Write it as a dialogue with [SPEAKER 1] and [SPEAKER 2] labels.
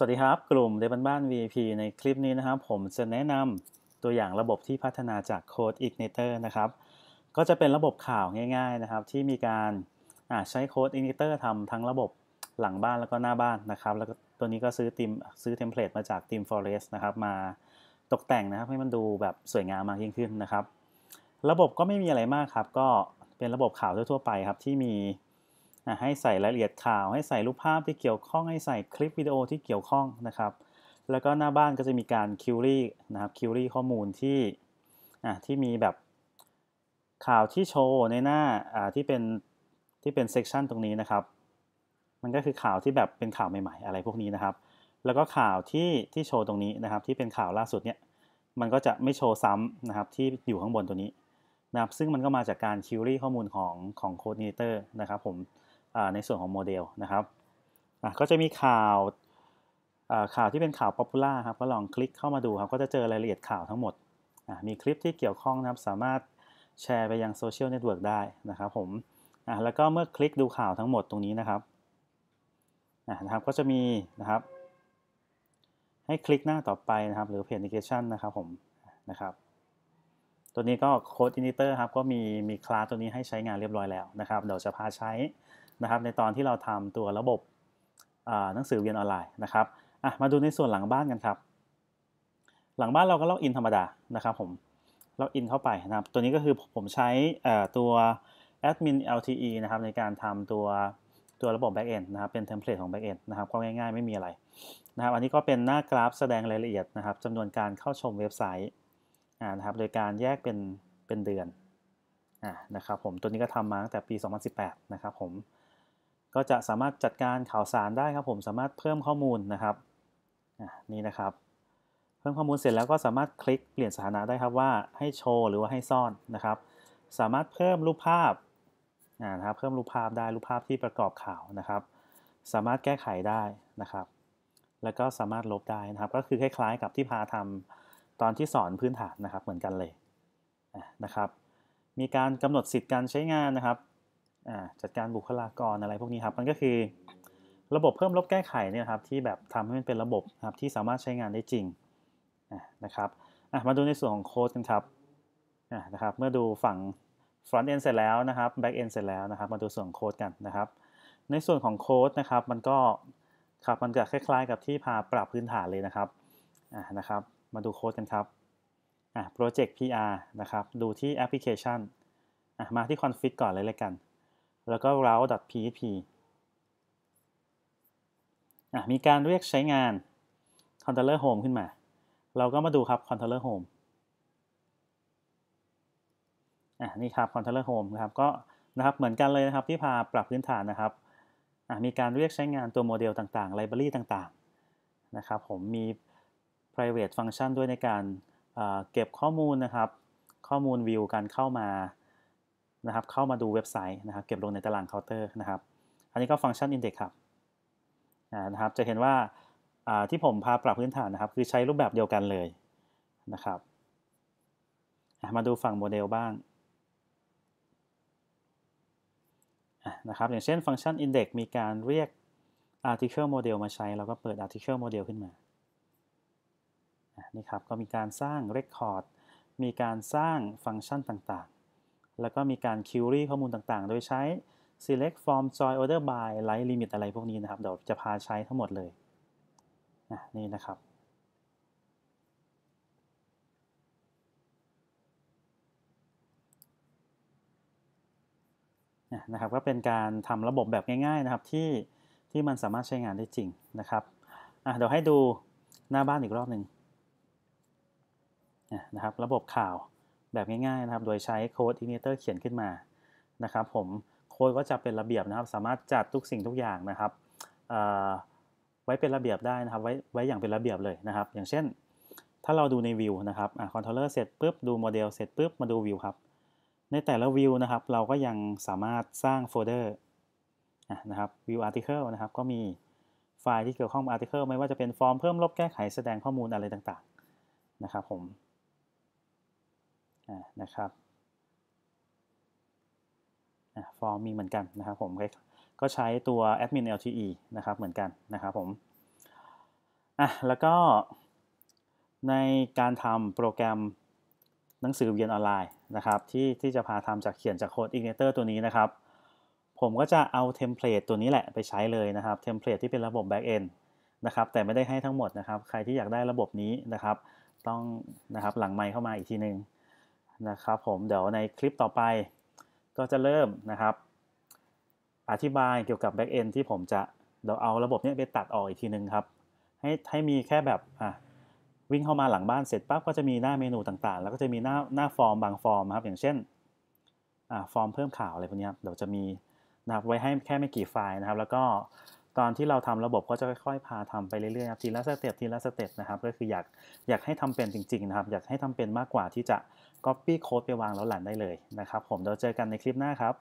[SPEAKER 1] สวัสดีครับ กลุ่มเดบันบ้าน VIP ในคลิปนี้นะครับ ผมจะแนะนำตัวอย่างระบบที่พัฒนาจาก Code Igniter นะครับก็จะเป็นระบบข่าวง่าย ๆนะครับ ที่มีการใช้ Code Igniter ทำทั้งระบบหลังบ้านแล้วก็หน้าบ้านนะครับ แล้วก็ตัวนี้ก็ซื้อติมซื้อเทมเพลตมาจาก Team Forest นะครับมาตกแต่งนะครับให้มันดูแบบสวยงามมากยิ่งขึ้นนะครับ ระบบก็ไม่มีอะไรมากครับ ก็เป็นระบบข่าวทั่วไปครับที่มีให้ใส่รายละเอียดข่าวให้ใส่รูปภาพที่เกี่ยวข้องให้ใส่คลิปวิดีโอที่เกี่ยวข้องนะครับ แล้วก็หน้าบ้านก็จะมีการคิวรี่นะครับคิวรี่ข้อมูลที่ที่มีแบบข่าวที่โชว์ในหน้าที่เป็นที่เป็นเซกชันตรงนี้นะครับ มันก็คือข่าวที่แบบเป็นข่าวใหม่ๆ อะไรพวกนี้นะครับ แล้วก็ข่าวที่ที่โชว์ตรงนี้นะครับ ที่เป็นข่าวล่าสุดเนี่ยมันก็จะไม่โชว์ซ้ำนะครับที่อยู่ข้างบนตัวนี้นะครับ ซึ่งมันก็มาจากการคิวรี่ข้อมูลของของโค้ดเนเตอร์นะครับผมในส่วนของโมเดลนะครับก็จะมีข่าวข่าวที่เป็นข่าวป๊อปปูล่าครับก็ลองคลิกเข้ามาดูครับก็จะเจอรายละเอียดข่าวทั้งหมด มีคลิปที่เกี่ยวข้องนะครับ สามารถแชร์ไปยังโซเชียลเน็ตเวิร์กได้นะครับผมแล้วก็เมื่อคลิกดูข่าวทั้งหมดตรงนี้นะครับนะครับก็จะมีนะครับให้คลิกหน้าต่อไปนะครับหรือเพจนิเกชันนะครับผมนะครับตัวนี้ก็โค้ดอินดิเตอร์ครับก็มีมีคลาสตัวนี้ให้ใช้งานเรียบร้อยแล้วนะครับเดี๋ยวจะพาใช้นะครับในตอนที่เราทำตัวระบบหนังสือเรียนออนไลน์นะครับมาดูในส่วนหลังบ้านกันครับ หลังบ้านเราก็ล็อกอินธรรมดานะครับผมล็อกอินเข้าไปนะครับตัวนี้ก็คือผมใช้ตัวแอดมิน LTE นะครับในการทำตัวตัวระบบ backend นะครับเป็นเทมเพลตของ backend นะครับก็ง่าย ๆ ไม่มีอะไรนะครับอันนี้ก็เป็นหน้ากราฟแสดงรายละเอียดนะครับจำนวนการเข้าชมเว็บไซต์นะครับโดยการแยกเป็นเป็นเดือนนะครับผมตัวนี้ก็ทำมาตั้งแต่ปี2018นะครับผมก็จะสามารถจัดการข่าวสารได้ครับ ผมสามารถเพิ่มข้อมูลนะครับนี่นะครับ เพิ่มข้อมูลเสร็จแล้วก็สามารถคลิกเปลี่ยนสถานะได้ครับว่าให้โชว์หรือว่าให้ซ่อนนะครับ สามารถเพิ่มรูปภาพนะครับเพิ่มรูปภาพได้รูปภาพที่ประกอบข่าวนะครับ สามารถแก้ไขได้นะครับ แล้วก็สามารถลบได้นะครับ ก็คือคล้าย ๆ กับที่พาทำตอนที่สอนพื้นฐานนะครับ เหมือนกันเลยนะครับ มีการกำหนดสิทธิ์การใช้งานนะครับจัดการบุคลากรอะไรพวกนี้ครับ มันก็คือระบบเพิ่มลบแก้ไขเนี่ยครับที่แบบทำให้มันเป็นระบบครับที่สามารถใช้งานได้จริงนะครับมาดูในส่วนของโค้ดกันครับนะครับ เมื่อดูฝั่ง front end เสร็จแล้วนะครับ back end เสร็จแล้วนะครับมาดูส่วนโค้ดกันนะครับ ในส่วนของโค้ดนะครับมันก็ครับมันจะคล้ายๆ กับที่พาปรับพื้นฐานเลยนะครับนะครับ มาดูโค้ดกันครับโปรเจกต์ PR นะครับดูที่แอปพลิเคชันมาที่ config ก่อนเลยเลยกันแล้วก็ route.php มีการเรียกใช้งาน controller home ขึ้นมา เราก็มาดูครับ controller home อ่ะนี่ครับ controller home นะครับ ก็นะครับ เหมือนกันเลยนะครับที่พาปรับพื้นฐานนะครับ มีการเรียกใช้งานตัวโมเดลต่างๆ Library ต่างๆ นะครับ ผมมี private function ด้วยในการเก็บข้อมูลนะครับ ข้อมูลวิวการเข้ามานะครับเข้ามาดูเว็บไซต์นะครับเก็บลงในตารางเคาน์เตอร์นะครับอันนี้ก็ฟังก์ชันอินเด็กครับนะครับ จะเห็นว่าที่ผมพาปรับพื้นฐานนะครับคือใช้รูปแบบเดียวกันเลยนะครับมาดูฝั่งโมเดลบ้างนะครับอย่างเช่นฟังก์ชัน index มีการเรียก article model มาใช้เราก็เปิด article model ขึ้นมานี่ครับก็มีการสร้าง record มีการสร้างฟังก์ชันต่างแล้วก็มีการ query ข้อมูลต่างๆ โดยใช้ select from join order by light limit อะไรพวกนี้นะครับ เดี๋ยวจะพาใช้ทั้งหมดเลยนะนี่นะครับนะครับ ก็เป็นการทำระบบแบบง่ายๆนะครับ ที่ที่มันสามารถใช้งานได้จริงนะครับอ่ะเดี๋ยวให้ดูหน้าบ้านอีกรอบหนึ่งนะครับ ระบบข่าวแบบง่ายๆนะครับ โดยใช้โค้ดเนเตอร์เขียนขึ้นมานะครับผมโค้ดก็จะเป็นระเบียบนะครับ สามารถจัดทุกสิ่งทุกอย่างนะครับ ไว้เป็นระเบียบได้นะครับ ไว้ไว้อย่างเป็นระเบียบเลยนะครับ อย่างเช่น ถ้าเราดูในวิวนะครับคอนโทรลเลอร์เสร็จปุ๊บ ดูโมเดลเสร็จปุ๊บ มาดูวิวครับ ในแต่ละวิวนะครับเราก็ยังสามารถสร้างโฟลเดอร์นะครับวิวอาร์ติเคิลนะครับ ก็มีไฟล์ที่เกี่ยวข้องอาร์ติเคิลไม่ว่าจะเป็นฟอร์มเพิ่มลบแก้ไขแสดงข้อมูลอะไรต่างๆนะครับ ผมนะครับฟอร์มมีเหมือนกันนะครับผมก็ใช้ตัว admin LTE นะครับเหมือนกันนะครับผมอ่ะแล้วก็ในการทำโปรแกรม หนังสือเรียนออนไลน์นะครับ ที่ที่จะพาทำจากเขียนจากโค้ดินเตอร์ตัวนี้นะครับ ผมก็จะเอาเทมเพลตตัวนี้แหละ ไปใช้เลยนะครับเทมเพลตที่เป็นระบบ Backend นะครับแต่ไม่ได้ให้ทั้งหมดนะครับ ใครที่อยากได้ระบบนี้นะครับ ต้องนะครับหลังไมค์เข้ามาอีกทีนึงนะครับผมเดี๋ยวในคลิปต่อไปก็จะเริ่มนะครับ อธิบายเกี่ยวกับ Backend ที่ผมจะเดี๋ยวเอาระบบนี้ไปตัดออกอีกทีนึงครับ ให้ให้มีแค่แบบอ่ะวิ่งเข้ามาหลังบ้านเสร็จปั๊บก็จะมีหน้าเมนูต่างๆ แล้วก็จะมีหน้าหน้าฟอร์มบางฟอร์มครับอย่างเช่นอ่ะฟอร์มเพิ่มข่าวอะไรพวกนี้เดี๋ยวจะมีนะครับไว้ให้แค่ไม่กี่ไฟล์นะครับ แล้วก็ตอนที่เราทำระบบก็จะค่อยๆ พาทำไปเรื่อยๆครับทีละสเต็ปทีละสเต็ปนะครับ ก็คืออยากอยากให้ทำเป็นจริงๆนะครับ อยากให้ทำเป็นมากกว่าที่จะ Copy โค้ดไปวางแล้วหลันได้เลยนะครับ ผมเราเจอกันในคลิปหน้าครับ